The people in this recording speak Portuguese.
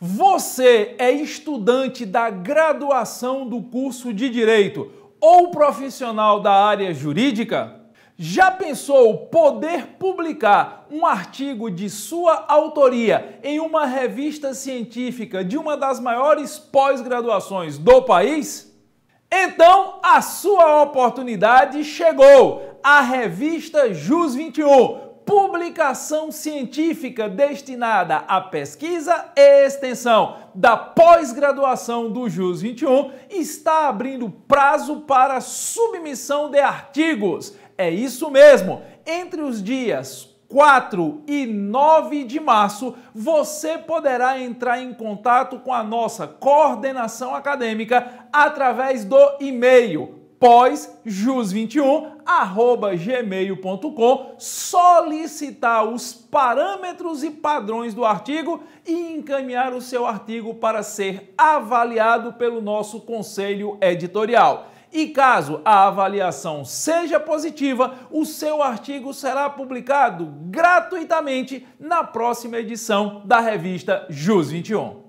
Você é estudante da graduação do curso de Direito ou profissional da área jurídica? Já pensou poder publicar um artigo de sua autoria em uma revista científica de uma das maiores pós-graduações do país? Então a sua oportunidade chegou! A revista JUS 21 publicação científica destinada à pesquisa e extensão da pós-graduação do JUS 21 está abrindo prazo para submissão de artigos. É isso mesmo! Entre os dias 4 e 9 de março, você poderá entrar em contato com a nossa coordenação acadêmica através do e-mail pós-jus21@gmail.com solicitar os parâmetros e padrões do artigo e encaminhar o seu artigo para ser avaliado pelo nosso conselho editorial. E caso a avaliação seja positiva, o seu artigo será publicado gratuitamente na próxima edição da revista Jus 21.